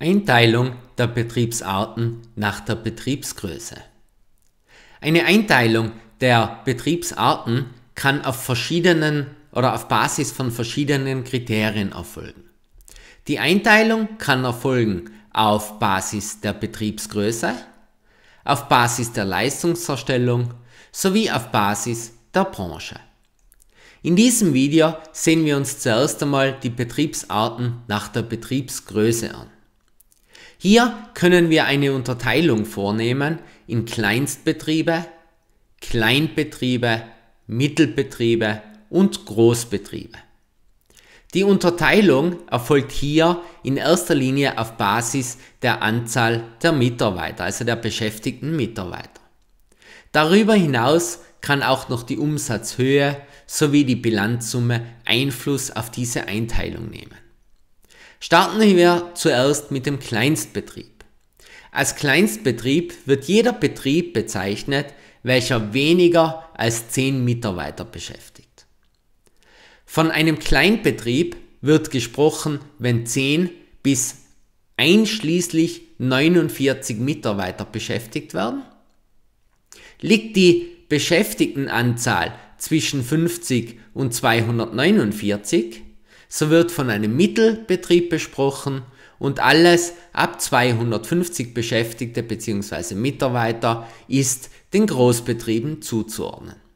Einteilung der Betriebsarten nach der Betriebsgröße. Eine Einteilung der Betriebsarten kann auf verschiedenen oder auf Basis von verschiedenen Kriterien erfolgen. Die Einteilung kann erfolgen auf Basis der Betriebsgröße, auf Basis der Leistungserstellung sowie auf Basis der Branche. In diesem Video sehen wir uns zuerst einmal die Betriebsarten nach der Betriebsgröße an. Hier können wir eine Unterteilung vornehmen in Kleinstbetriebe, Kleinbetriebe, Mittelbetriebe und Großbetriebe. Die Unterteilung erfolgt hier in erster Linie auf Basis der Anzahl der Mitarbeiter, also der beschäftigten Mitarbeiter. Darüber hinaus kann auch noch die Umsatzhöhe sowie die Bilanzsumme Einfluss auf diese Einteilung nehmen. Starten wir zuerst mit dem Kleinstbetrieb. Als Kleinstbetrieb wird jeder Betrieb bezeichnet, welcher weniger als 10 Mitarbeiter beschäftigt. Von einem Kleinbetrieb wird gesprochen, wenn 10 bis einschließlich 49 Mitarbeiter beschäftigt werden. Liegt die Beschäftigtenanzahl zwischen 50 und 249, so wird von einem Mittelbetrieb besprochen und alles ab 250 Beschäftigte bzw. Mitarbeiter ist den Großbetrieben zuzuordnen.